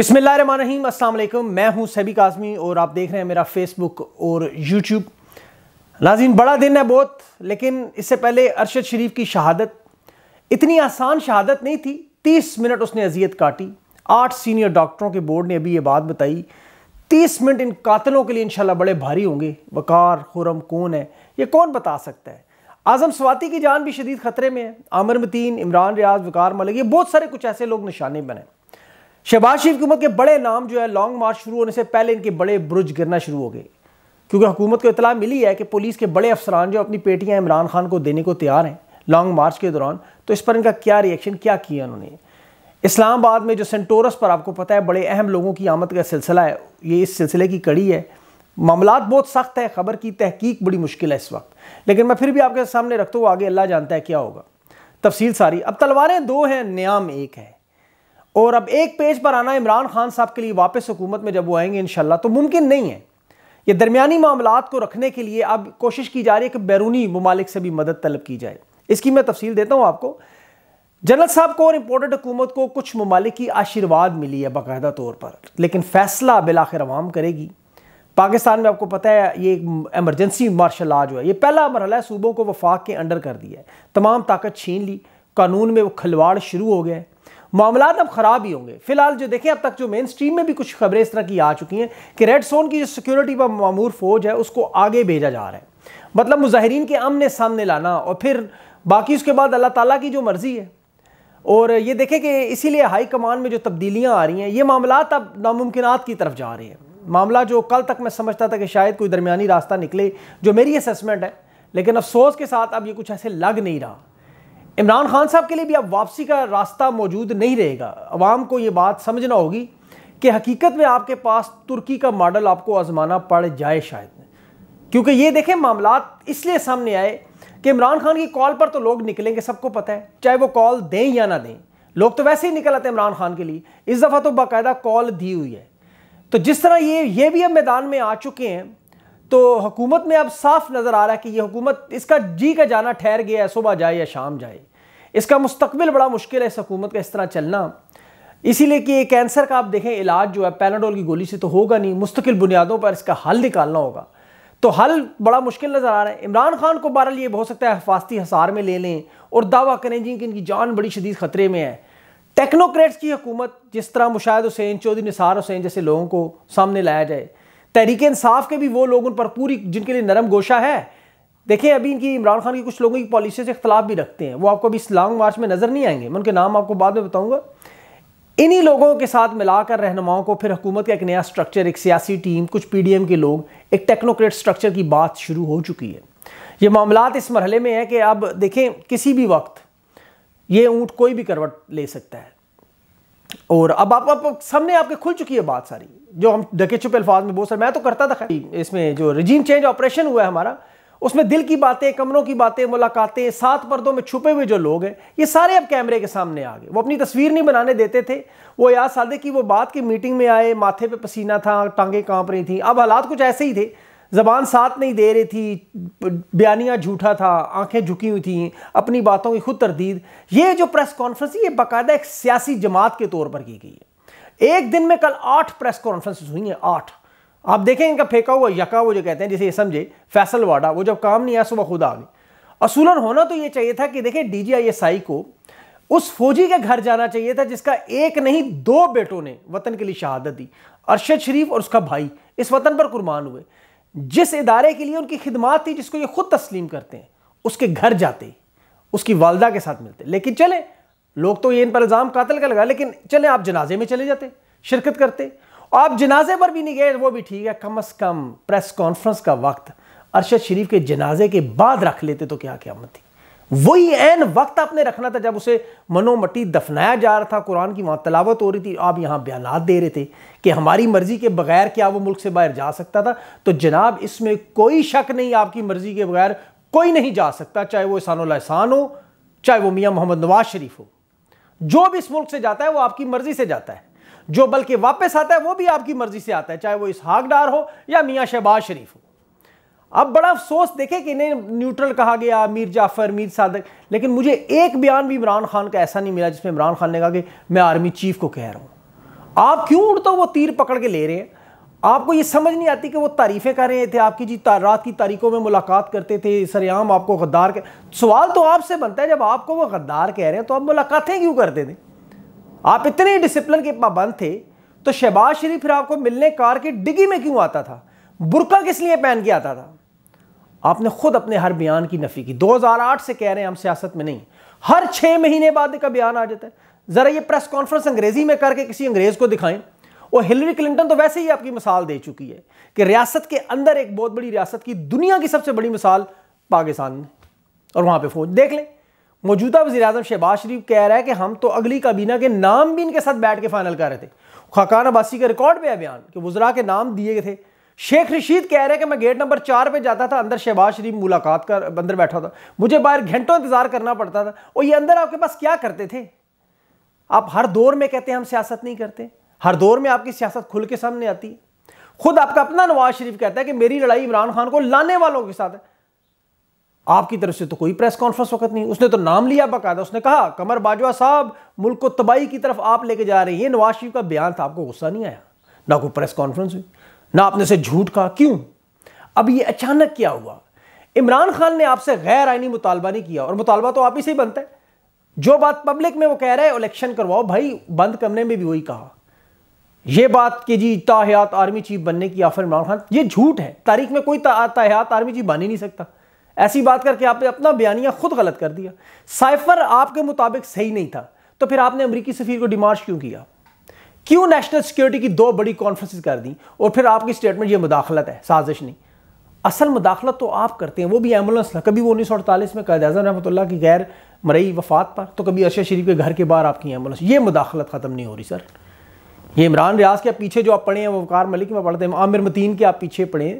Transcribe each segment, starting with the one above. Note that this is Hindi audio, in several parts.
रही अल्लाम मैं हूं सभी काजमी और आप देख रहे हैं मेरा फेसबुक और यूट्यूब नाजीन बड़ा दिन है बहुत लेकिन इससे पहले अरशद शरीफ की शहादत इतनी आसान शहादत नहीं थी तीस मिनट उसने अजियत काटी आठ सीनियर डॉक्टरों के बोर्ड ने अभी ये बात बताई तीस मिनट इन कातलों के लिए इंशाल्लाह बड़े भारी होंगे वकार खुरम कौन है ये कौन बता सकता है आजम स्वाति की जान भी शदीद खतरे में है आमर मतीन इमरान रियाज वकार मलिक ये बहुत सारे कुछ ऐसे लोग निशाने बने शहबाज शरीफ हुकूमत के बड़े नाम जो है लॉन्ग मार्च शुरू होने से पहले इनके बड़े ब्रुज गिरना शुरू हो गए क्योंकि हुकूमत को इतला मिली है कि पुलिस के बड़े अफसरान जो अपनी पेटियाँ इमरान खान को देने को तैयार हैं लॉन्ग मार्च के दौरान तो इस पर इनका क्या रिएक्शन क्या किया उन्होंने इस्लामाबाद में जो सेंटोरस पर आपको पता है बड़े अहम लोगों की आमद का सिलसिला है ये इस सिलसिले की कड़ी है मामला बहुत सख्त है खबर की तहकीक बड़ी मुश्किल है इस वक्त लेकिन मैं फिर भी आपके सामने रखता हूँ आगे अल्लाह जानता है क्या होगा तफसील सारी अब तलवारें दो हैं न्याम एक है और अब एक पेज पर आना इमरान खान साहब के लिए वापस हुकूमत में जब वो आएंगे इन तो मुमकिन नहीं है ये दरमियानी मामला को रखने के लिए अब कोशिश की जा रही है कि बैरूनी ममालिक से भी मदद तलब की जाए इसकी मैं तफसील देता हूँ आपको जनरल साहब को और इम्पोर्टेंट हुकूमत को कुछ ममालिक की आशीर्वाद मिली है बाकायदा तौर पर लेकिन फैसला बिलाखिर आवाम करेगी पाकिस्तान में आपको पता है ये एक एमरजेंसी मार्शल आज जो है ये पहला मरहला है सूबों को वफाक के अंडर कर दिया है तमाम ताकत छीन ली कानून में वो खिलवाड़ शुरू हो गया है मामला अब ख़राब ही होंगे फिलहाल जो देखें अब तक जो मेन स्ट्रीम में भी कुछ खबरें इस तरह की आ चुकी हैं कि रेड सोन की जो सिक्योरिटी पर मामूर फौज है उसको आगे भेजा जा रहा है मतलब मुजाहरीन के आमने सामने लाना और फिर बाकी उसके बाद अल्लाह ताला की जो मर्ज़ी है और ये देखें कि इसीलिए हाई कमान में जो तब्दीलियाँ आ रही हैं ये मामला अब नामुमकिन की तरफ जा रहे हैं मामला जो कल तक मैं समझता था कि शायद कोई दरमिया रास्ता निकले जो मेरी असेसमेंट है लेकिन अफसोस के साथ अब ये कुछ ऐसे लग नहीं रहा इमरान खान साहब के लिए भी अब वापसी का रास्ता मौजूद नहीं रहेगा अवाम को ये बात समझना होगी कि हकीकत में आपके पास तुर्की का मॉडल आपको आजमाना पड़ जाए शायद क्योंकि ये देखें मामला इसलिए सामने आए कि इमरान खान की कॉल पर तो लोग निकलेंगे सबको पता है चाहे वो कॉल दें या ना दें लोग तो वैसे ही निकल आते हैं इमरान खान के लिए इस दफ़ा तो बाकायदा कॉल दी हुई है तो जिस तरह ये ये भी अब मैदान में आ चुके हैं तो हुकूमत में अब साफ नज़र आ रहा है कि यह हुकूमत इसका जी का जाना ठहर गया है सुबह जाए या शाम जाए इसका मुस्तबिल बड़ा मुश्किल है इस हकूमत का इस तरह चलना इसीलिए कि कैंसर का आप देखें इलाज जो है पैनाडोल की गोली से तो होगा नहीं मुस्तकिल बुनियादों पर इसका हल निकालना होगा तो हल बड़ा मुश्किल नज़र आ रहा है इमरान खान को बहरहाल ये हो सकता है हफाजती हसार में ले लें और दावा करें जी कि इनकी जान बड़ी शदीद ख़तरे में है टेक्नोक्रेट्स की हुकूमत जिस तरह मुशाह हुसैन चौधरी निसार हुसैन जैसे लोगों को सामने लाया जाए तहरीक इंसाफ के भी वो लोग उन पर पूरी जिनके लिए नरम गोशा है देखिए अभी इनकी इमरान खान की कुछ लोगों की पॉलिसी से इख्तलाफ भी रखते हैं वो आपको अभी इस लॉन्ग मार्च में नज़र नहीं आएंगे मैं उनके नाम आपको बाद में बताऊंगा इन्हीं लोगों के साथ मिलाकर रहनुमाओं को फिर हुकूमत का एक नया स्ट्रक्चर एक सियासी टीम कुछ पी के लोग एक टेक्नोक्रेट स्ट्रक्चर की बात शुरू हो चुकी है ये मामला इस मरहले में है कि अब देखें किसी भी वक्त ये ऊँट कोई भी करवट ले सकता है और अब आप, आप सामने आपके खुल चुकी है बात सारी जो हम डके छुपे अल्फाज में बहुत सारे मैं तो करता था इसमें जो रिजीम चेंज ऑपरेशन हुआ है हमारा उसमें दिल की बातें कमरों की बातें मुलाकातें सात पर्दों में छुपे हुए जो लोग हैं ये सारे अब कैमरे के सामने आ गए वो अपनी तस्वीर नहीं बनाने देते थे वो याद सादे कि वो बात की मीटिंग में आए माथे पे पसीना था टांगे कांप रही थी अब हालात कुछ ऐसे ही थे ज़बान साथ नहीं दे रही थी बयानिया झूठा था आंखें झुकी हुई थी अपनी बातों की खुद तरदीद ये जो प्रेस कॉन्फ्रेंस ये बाकायदा एक सियासी जमात के तौर पर की गई है एक दिन में कल आठ प्रेस कॉन्फ्रेंस हुई हैं आठ आप देखें इनका फेंका हुआ यका वो जो कहते हैं जिसे ये समझे फैसल वाडा वो जब काम नहीं आया सुबह खुद आ गई असूलन होना तो ये चाहिए था कि देखें D G I S I को उस फौजी के घर जाना चाहिए था जिसका एक नहीं दो बेटों ने वतन के लिए शहादत दी अरशद शरीफ और उसका भाई इस वतन पर कुर्बान हुए जिस इदारे के लिए उनकी खिदमात थी जिसको ये खुद तस्लीम करते हैं उसके घर जाते उसकी वालदा के साथ मिलते लेकिन चले लोग तो ये इन पर इल्ज़ाम कातल का लगा लेकिन चले आप जनाजे में चले जाते शिरकत करते आप जनाजे पर भी नहीं गए वो भी ठीक है कम अज़ कम प्रेस कॉन्फ्रेंस का वक्त अरशद शरीफ के जनाजे के बाद रख लेते तो क्या क्या मत थी वही एन वक्त आपने रखना था जब उसे मनोमटी दफनाया जा रहा था कुरान की वहाँ तलावत हो रही थी आप यहाँ बयान दे रहे थे कि हमारी मर्ज़ी के बगैर क्या वो मुल्क से बाहर जा सकता था तो जनाब इसमें कोई शक नहीं आपकी मर्ज़ी के बगैर कोई नहीं जा सकता चाहे वो एहसान एहसान हो चाहे वो मियाँ मोहम्मद नवाज शरीफ हो जो भी इस मुल्क से जाता है वो आपकी मर्ज़ी से जाता है जो बल्कि वापस आता है वो भी आपकी मर्ज़ी से आता है चाहे वो इसहाक डार हो या मियाँ शहबाज शरीफ हो अब बड़ा अफसोस देखे कि इन्हें न्यूट्रल कहा गया मीर जाफर मीर सादक लेकिन मुझे एक बयान भी इमरान खान का ऐसा नहीं मिला जिसमें इमरान खान ने कहा कि मैं आर्मी चीफ को कह रहा हूँ आप क्यों उड़ता वो तीर पकड़ के ले रहे हैं आपको ये समझ नहीं आती कि वो तारीफ़ें कर रहे थे आपकी जी रात की तारीखों में मुलाकात करते थे सरेआम आपको गद्दार के सवाल तो आपसे बनता है जब आपको वो गद्दार कह रहे हैं तो आप मुलाकातें क्यों करते थे आप इतने डिसिप्लिन के पाबंद थे तो शहबाज शरीफ फिर आपको मिलने कार के डिगी में क्यों आता था बुरका किस लिए पहन के आता था आपने खुद अपने हर बयान की नफ़ी की 2008 से कह रहे हैं हम सियासत में नहीं हर छह महीने बाद का बयान आ जाता है ज़रा ये प्रेस कॉन्फ्रेंस अंग्रेज़ी में करके किसी अंग्रेज़ को दिखाएं और हिलरी क्लिंटन तो वैसे ही आपकी मिसाल दे चुकी है कि रियासत के अंदर एक बहुत बड़ी रियासत की दुनिया की सबसे बड़ी मिसाल पाकिस्तान में और वहां पर फौज देख लें मौजूदा वजी अजम शहबाज शरीफ कह रहा है कि हम तो अगली काबीना के नाम भी इनके साथ बैठ के फाइनल कर रहे थे खाकान अब्बासी के रिकॉर्ड पर है बयान कि वजरा के नाम दिए गए थे शेख रशीद कह रहे हैं कि मैं गेट नंबर चार पे जाता था अंदर शहबाज शरीफ मुलाकात कर अंदर बैठा था मुझे बाहर घंटों इंतजार करना पड़ता था और ये अंदर आपके पास क्या करते थे आप हर दौर में कहते हैं हम सियासत नहीं करते हर दौर में आपकी सियासत खुल के सामने आती है खुद आपका अपना नवाज शरीफ कहता है कि मेरी लड़ाई इमरान खान को लाने वालों के साथ है आपकी तरफ से तो कोई प्रेस कॉन्फ्रेंस वक्त नहीं उसने तो नाम लिया बाकायदा उसने कहा कमर बाजवा साहब मुल्क को तबाही की तरफ आप लेके जा रहे हैं ये नवाज शरीफ का बयान था आपको गुस्सा नहीं आया ना कोई प्रेस कॉन्फ्रेंस हुई ना आपने उसे झूठ कहा क्यों अब ये अचानक क्या हुआ इमरान खान ने आपसे गैर आइनी मुतालबा नहीं किया और मुतालबा तो आप ही से ही बनता है जो बात पब्लिक में वो कह रहे हैं इलेक्शन करवाओ भाई बंद करने में भी वही कहा यह बात कि जी ताहयात आर्मी चीफ बनने की ऑफर इमरान खान ये झूठ है तारीख में कोई ताहयात आर्मी चीफ बन ही नहीं सकता ऐसी बात करके आपने अपना बयानिया खुद गलत कर दिया साइफर आपके मुताबिक सही नहीं था तो फिर आपने अमरीकी सफ़ीर को डिमार्श क्यों किया क्यों नेशनल सिक्योरिटी की दो बड़ी कॉन्फ्रेंस कर दी और फिर आपकी स्टेटमेंट ये मुदाखलत है साजिश नहीं असल मुदाखलत तो आप करते हैं वो भी एम्बुलेंस ना कभी वो उन्नीस सौ अड़तालीस में कायद अजम रहमतुल्ला की गैर मरई वफात पर तो कभी अरशद शरीफ के घर के बाहर आपकी एम्बुलेंस ये मुदाखलत ख़त्म नहीं हो रही सर ये इमरान रियाज के पीछे जो आप पढ़े हैं वकार मलिक में पढ़ते हैं आमिर मतीन के आप पीछे पढ़े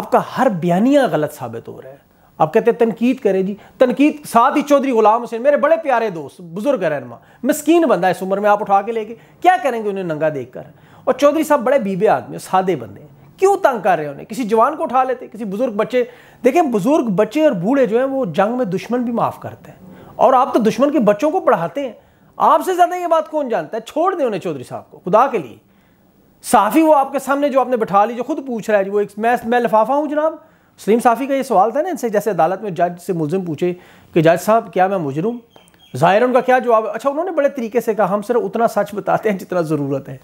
आपका हर बयानिया गलत साबित हो रहा है आप कहते हैं तनकीद करें जी तनकीद साथ ही चौधरी गुलाम हुसैन मेरे बड़े प्यारे दोस्त बुजुर्ग रहनमा मस्किन बंदा इस उम्र में आप उठा के लेके क्या करेंगे उन्हें नंगा देख कर और चौधरी साहब बड़े बीबे आदमी सादे बंदे हैं क्यों तंग कर रहे हैं उन्हें किसी जवान को उठा लेते किसी बुजुर्ग बच्चे देखें बुजुर्ग बच्चे और बूढ़े जो हैं वो जंग में दुश्मन भी माफ़ करते हैं और आप तो दुश्मन के बच्चों को पढ़ाते हैं आपसे ज़्यादा ये बात कौन जानता है छोड़ दें उन्हें चौधरी साहब को खुदा के लिए साफ़ी वो आपके सामने जो आपने बैठा ली जो खुद पूछ रहा है जी वो एक मैं मैं लिफाफा हूँ जनाब सलीम साफ़ी का ये सवाल था ना इनसे जैसे अदालत में जज से मुलम पूछे कि जज साहब क्या मैं मुजरूम ज़ाहिर उनका क्या जवाब अच्छा उन्होंने बड़े तरीके से कहा हम सिर्फ उतना सच बताते हैं जितना ज़रूरत है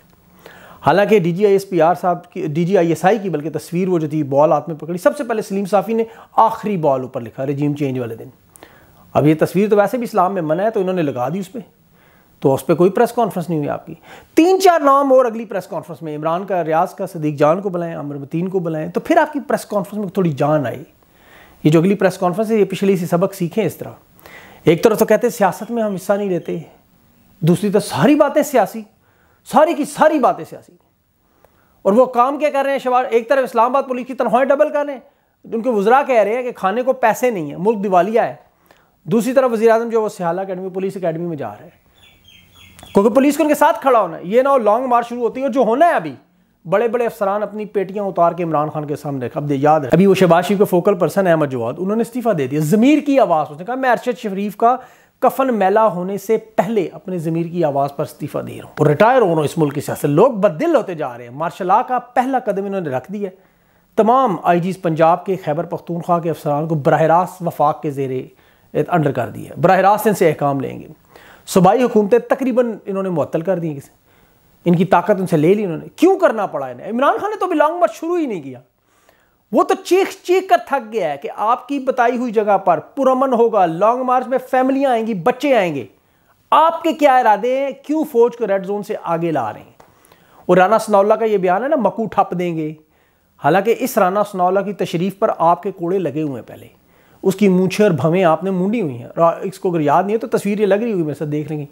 हालांकि D G I S P R साहब की D G I S I की बल्कि तस्वीर वो जो थी बॉल हाथ में पकड़ी सबसे पहले सलीम साफ़ी ने आखिरी बॉल ऊपर लिखा रजीम चेंज वाले दिन अब ये तस्वीर तो वैसे भी इस्लाम में मना है तो इन्होंने लगा दी उस पर तो उस पर कोई प्रेस कॉन्फ्रेंस नहीं हुई आपकी तीन चार नाम और अगली प्रेस कॉन्फ्रेंस में इमरान का रियाज का सदीक जान को बुलाएं मतीन को बुलाएं तो फिर आपकी प्रेस कॉन्फ्रेंस में थोड़ी जान आई ये जो अगली प्रेस कॉन्फ्रेंस है ये पिछली सी सबक सीखें इस तरह एक तरफ तो कहते हैं सियासत में हम हिस्सा नहीं लेते दूसरी तरफ सारी बातें सियासी सारी की सारी बातें सियासी और वो काम क्या कर रहे हैं शबार एक तरफ इस्लामाबाद पुलिस की तनख्वाहें डबल कर रहे हैं उनके वजरा कह रहे हैं कि खाने को पैसे नहीं है मुल्क दिवालिया है दूसरी तरफ वजी अजम जो वो सियाला अकेडमी पुलिस अकेडमी में जा रहे हैं क्योंकि पुलिस को उनके साथ खड़ा होना है ये ना लॉन्ग मार्च शुरू होती है जो होना है अभी बड़े बड़े अफसरान अपनी पेटियां उतार के इमरान खान के सामने अब याद है अभी वो शहबाज शरीफ के फोकल पर्सन अहमद जवाद उन्होंने इस्तीफा दे दिया जमीर की आवाज़ उसने कहा मैं अरशद शरीफ का कफन मेला होने से पहले अपने ज़मीर की आवाज़ पर इस्तीफा दे रहा हूँ और रिटायर हो रहा हूँ इस मुल्क की सियासत लोग बददिल होते जा रहे हैं मार्शल आ का पहला कदम इन्होंने रख दिया तमाम आई जी पंजाब के खैबर पख्तूनख्वा के अफसरान को बरह रास्त वफाक के जेर अंडर कर दिया बरह रास्त इनसे अहकाम लेंगे सूबाई हुकूमतें तकरीबन इन्होंने मअतल कर दी किसी इनकी ताकत उनसे ले ली इन्होंने क्यों करना पड़ा इन्हें इमरान खान ने तो अभी लॉन्ग मार्च शुरू ही नहीं किया वो तो चीख चीख कर थक गया है कि आपकी बताई हुई जगह पर पुरमन होगा लॉन्ग मार्च में फैमिलियाँ आएंगी बच्चे आएंगे आपके क्या इरादे हैं क्यों फौज को रेड जोन से आगे ला रहे हैं और राना सनाउल्ला का ये बयान है ना मकू ठप देंगे हालांकि इस राना सनाउल्ला की तशरीफ पर आपके कोड़े लगे हुए हैं पहले उसकी मूछे और भवें आपने मूडी हुई हैं और इसको अगर याद नहीं है तो तस्वीरें लग रही हुई मेरे साथ देख लेंगी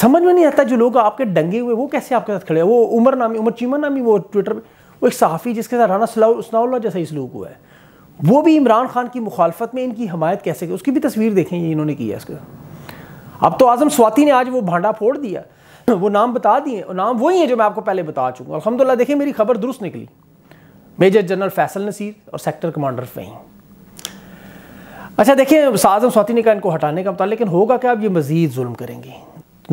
समझ में नहीं आता जो लोग आपके डंगे हुए वो कैसे आपके साथ खड़े हैं वो उमर नामी उमर चीमा नामी वो ट्विटर पर वो एक सहाफ़ी जिसके साथ राना उसनाउल्ला जैसा ही सलूक हुआ है वो भी इमरान खान की मुखालफत में इनकी हमायत कैसे की उसकी भी तस्वीर देखें ये इन्होंने की है इसके अब तो आज़म स्वाति ने आज वो भांडा फोड़ दिया वो नाम बता दिए और नाम वही है जो मैं आपको पहले बता चुका हूँ अलहमदिल्ला देखें मेरी खबर दुरुस्त निकली मेजर जनरल फैसल नसीर और सेक्टर कमांडर फ़हीम अच्छा देखिए साजम स्वाति ने कहा इनको हटाने का बता लेकिन होगा क्या आप ये मज़ीद जुल्म करेंगी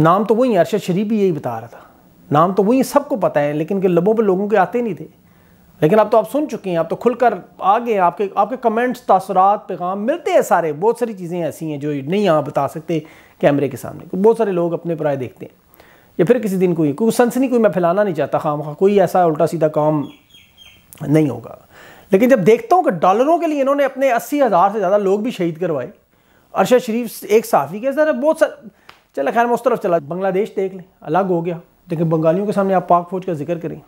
नाम तो वही अरशद शरीफ भी यही बता रहा था नाम तो वही सबको पता है लेकिन के लबों पर लोगों के आते नहीं थे लेकिन आप तो आप सुन चुके हैं आप तो खुलकर आ गए आपके आपके कमेंट्स तसरात पैगाम मिलते हैं सारे बहुत सारी चीज़ें ऐसी हैं जो नहीं आप बता सकते कैमरे के सामने बहुत सारे लोग अपने पराए देखते हैं या फिर किसी दिन कोई कोई सनसनी कोई मैं फैलाना नहीं चाहता खाम कोई ऐसा उल्टा सीधा काम नहीं होगा लेकिन जब देखता हूँ कि डॉलरों के लिए इन्होंने अपने अस्सी हज़ार से ज़्यादा लोग भी शहीद करवाए अरशद शरीफ एक साफ़ी के सर बहुत सर चलो खैर मैं उस तरफ चला बांग्लादेश देख लें अलग हो गया लेकिन बंगालियों के सामने आप पाक फौज का जिक्र करें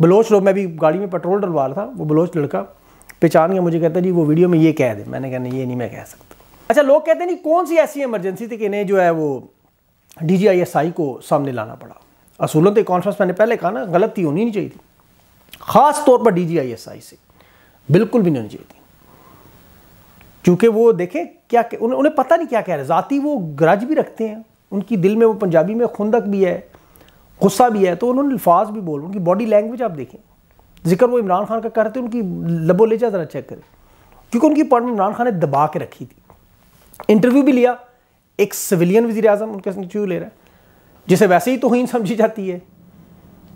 बलोच लोग मैं भी गाड़ी में पेट्रोल डलवा रहा था वो बलोच लड़का पहचान गया मुझे कहता जी वो वीडियो में ये कह दें मैंने कहा नहीं ये नहीं मैं कह सकता अच्छा लोग कहते नहीं कौन सी ऐसी इमरजेंसी थी कि इन्हें जो है वो D G I S I को सामने लाना पड़ा असूलों तो कॉन्फ्रेंस मैंने पहले कहा ना गलत थी होनी नहीं चाहिए थी ख़ास तौर पर D G I S I से बिल्कुल भी नहीं होनी चाहिए क्योंकि वो देखे क्या उन्हें उन्हें पता नहीं क्या कह रहे ज़ाती वो ग्रज भी रखते हैं उनकी दिल में वो पंजाबी में खुंदक भी है गुस्सा भी है तो उन्होंने अल्फाज भी बोल उनकी बॉडी लैंग्वेज आप देखें जिक्र वो इमरान खान का रहे थे उनकी लबो लेजा ज़रा चेक करें क्योंकि उनकी में इमरान खान ने दबा के रखी थी इंटरव्यू भी लिया एक सिविलियन वजी अजम उनके इंटरव्यू ले रहा है जिसे वैसे ही तो हुई समझी जाती है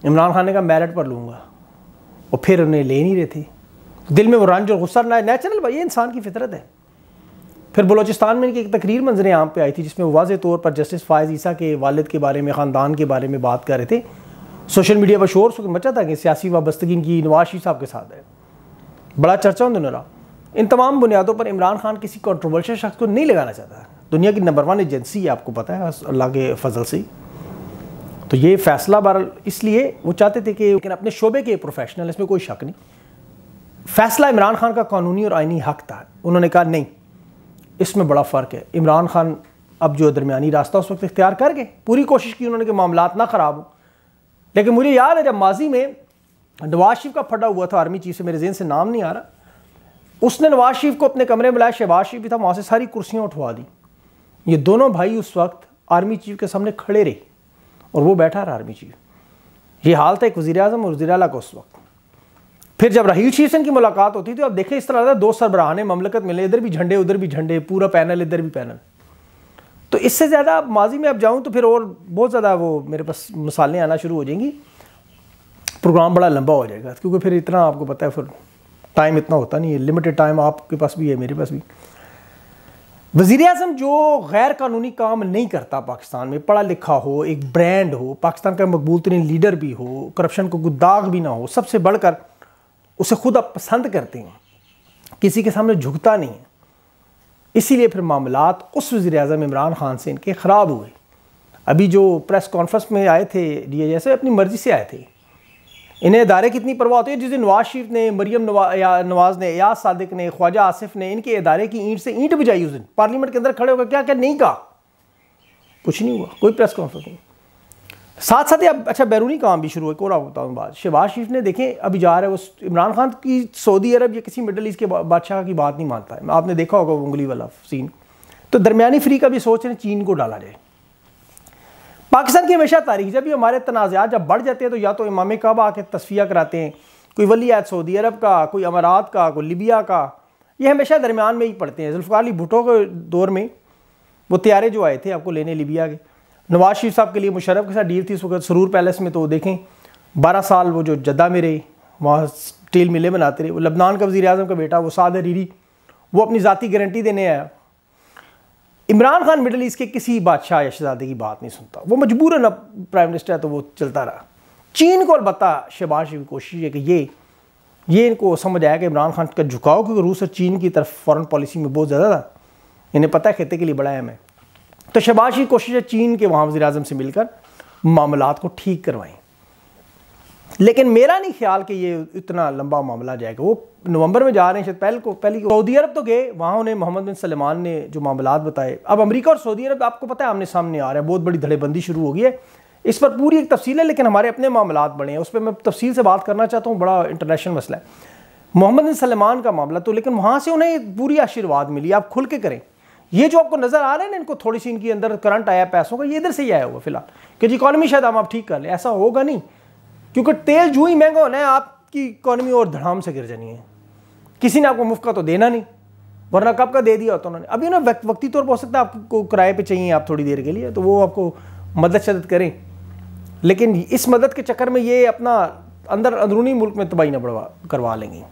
इमरान खान ने कहा मैरिट पर लूँगा और फिर उन्हें ले नहीं रहे थे दिल में वो रंज और गुस्सा ना नेचुरल भाई ये इंसान की फितरत है फिर बलोचिस्तान में एक तकरीर मंजर आम पे आई थी जिसमें वाज तौर पर जस्टिस फायज़ ईसा के वालद के बारे में ख़ानदान के बारे में बात कर रहे थे सोशल मीडिया पर शोर शुक्र मचा था कि सियासी वाबस्तगी इनकी नवाशी साहब के साथ है बड़ा चर्चा उन दोनों रहा इन तमाम बुनियादों पर इमरान खान किसी कॉन्ट्रोवर्शियल शख्स को नहीं लगाना चाहता दुनिया की नंबर वन एजेंसी है आपको पता है अल्लाह के फजल से तो ये फैसला बहर इसलिए वो चाहते थे कि लेकिन अपने शोबे के प्रोफेशनल इसमें कोई शक नहीं फैसला इमरान खान का कानूनी और आइनी हक था उन्होंने कहा नहीं इसमें बड़ा फ़र्क है इमरान खान अब जो दरमियानी रास्ता उस वक्त इख्तियार कर गए पूरी कोशिश की उन्होंने कि मामला ना ख़राब हों लेकिन मुझे याद है जब माजी में नवाज शरीफ का फटा हुआ था आर्मी चीफ से मेरे जेन से नाम नहीं आ रहा उसने नवाज शरीफ को अपने कमरे में लाया शहबाज शरीफ भी था वहाँ से सारी कुर्सियाँ उठवा दी ये दोनों भाई उस वक्त आर्मी चीफ के सामने खड़े रहे और वो बैठा रहा आर्मी चीफ ये हाल था एक वजी अजम और वजी अला का उस वक्त फिर जब रहील शीशन की मुलाकात होती थी अब तो देखें इस तरह था दो ने ममलकत मिले इधर भी झंडे उधर भी झंडे पूरा पैनल इधर भी पैनल तो इससे ज़्यादा माजी में अब जाऊँ तो फिर और बहुत ज़्यादा वो मेरे पास मिसालें आना शुरू हो जाएंगी प्रोग्राम बड़ा लंबा हो जाएगा क्योंकि फिर इतना आपको पता है फिर टाइम इतना होता नहीं है लिमिटेड टाइम आपके पास भी है मेरे पास भी वज़ी अजम जो गैर कानूनी काम नहीं करता पाकिस्तान में पढ़ा लिखा हो एक ब्रांड हो पाकिस्तान का मकबूल तरीन लीडर भी हो करप्शन को दाग भी ना हो सबसे बढ़कर उसे खुद आप पसंद करते हैं किसी के सामने झुकता नहीं इसीलिए फिर मामला उस वज़ी अजम इमरान खान से इनके ख़राब हुए अभी जो प्रेस कॉन्फ्रेंस में आए थे डी एच जैसे अपनी मर्ज़ी से आए थे इन्हें इदारे की इतनी परवाह होती है जिसे नवाज शरीफ ने मरियम नवा, नवाज़ ने याज सादिक ने ख्वाजा आसिफ ने इनके इदारे की ईंट से ईंट बजाई उस दिन पार्लियामेंट के अंदर खड़े होकर क्या क्या नहीं कहा कुछ नहीं हुआ कोई प्रेस कॉन्फ्रेंस नहीं साथ साथ ही अब अच्छा बैरूनी काम भी शुरू हुआ कोरा होता हूँ बाद बात शहबाज शरीफ ने देखें अभी जा रहा है वो इमरान खान की सऊदी अरब या किसी मिडल ईस्ट के बादशाह की बात नहीं मानता है आपने देखा होगा उंगली वाला सीन तो दरमियानी फ्री का भी सोच रहे चीन को डाला जाए पाकिस्तान की हमेशा तारीख जब भी हमारे तनाज़ात जब बढ़ जाते हैं तो या तो इमाम कब आके तस्फिया कराते हैं कोई वली आयत सऊदी अरब का कोई अमारात का कोई लिबिया का ये हमेशा दरमियान में ही पड़ते हैं जुल्फ़ारली भुटो के दौर में वो त्यारे जो आए थे आपको लेने लिबिया के नवाज शरीफ साहब के लिए मुशरफ के साथ डील थी इस वक्त सरूर पैलेस में तो देखें बारह साल वो जो जद्दा में रहे वहाँ स्टील मिले बनाते रहे वो लबनान का वजी अजम का बेटा वो साद हरीरी वो अपनी ज़ाती गारंटी देने आया इमरान खान मिडल ईस्ट के किसी बादशाह या शहजादे की बात नहीं सुनता वो मजबूरन अब प्राइम मिनिस्टर है तो वो चलता रहा चीन को अलबत् शहबाज शरीफ की कोशिश है कि ये ये इनको समझ आया कि इमरान खान का झुकाव क्योंकि रूस और चीन की तरफ फॉरेन पॉलिसी में बहुत ज़्यादा था इन्हें पता है खेते के लिए बड़ा अहम है तो शहबाज की कोशिश है चीन के वहाँ वजी अजम से मिलकर मामला को ठीक करवाएं लेकिन मेरा नहीं ख्याल कि ये इतना लंबा मामला जाएगा वो नवंबर में जा रहे हैं शायद पहले को पहली सऊदी अरब तो गए वहाँ उन्हें मोहम्मद बिन सलमान ने जो मामला बताए अब अमरीका और सऊदी अरब आपको पता है आमने सामने आ रहा है बहुत बड़ी धड़ेबंदी शुरू हो गई है इस पर पूरी एक तफसील है लेकिन हमारे अपने मामला बड़े हैं उस पर मैं तफसील से बात करना चाहता हूँ बड़ा इंटरनेशनल मसला है मोहम्मद बिन सलमान का मामला तो लेकिन वहाँ से उन्हें पूरी आशीर्वाद मिली आप खुल के करें ये जो आपको नज़र आ रहे हैं ना इनको थोड़ी सी इनकी अंदर करंट आया पैसों का ये इधर से ही आया हुआ फिलहाल कि जी इकॉनमी शायद हम आप ठीक कर ले ऐसा होगा नहीं क्योंकि तेल जो ही महंगा होना है आपकी इकॉनमी और धड़ाम से गिर जानी है किसी ने आपको मुफ्त का तो देना नहीं वरना कब का दे दिया होता उन्होंने अभी ना वक्त वक्ती तौर पर हो सकता है आपको किराए पर चाहिए आप थोड़ी देर के लिए तो वो आपको मदद शदद करें लेकिन इस मदद के चक्कर में ये अपना अंदर अंदरूनी मुल्क में तबाही ना बढ़वा करवा लेंगे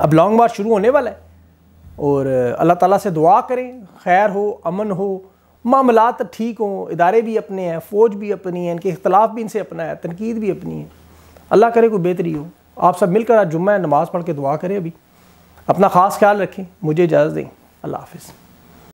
अब लॉन्ग मार्च शुरू होने वाला है और अल्लाह ताला से दुआ करें खैर हो अमन हो मामलात ठीक हों इदारे भी अपने हैं फ़ौज भी अपनी है इनके अख्तलाफ भी इनसे अपना है तनकीद भी अपनी है अल्लाह करे कोई बेहतरी हो आप सब मिलकर आज जुम्मा नमाज़ पढ़ के दुआ करें अभी अपना ख़ास ख्याल रखें मुझे इजाज़त दें अल्लाह हाफिज़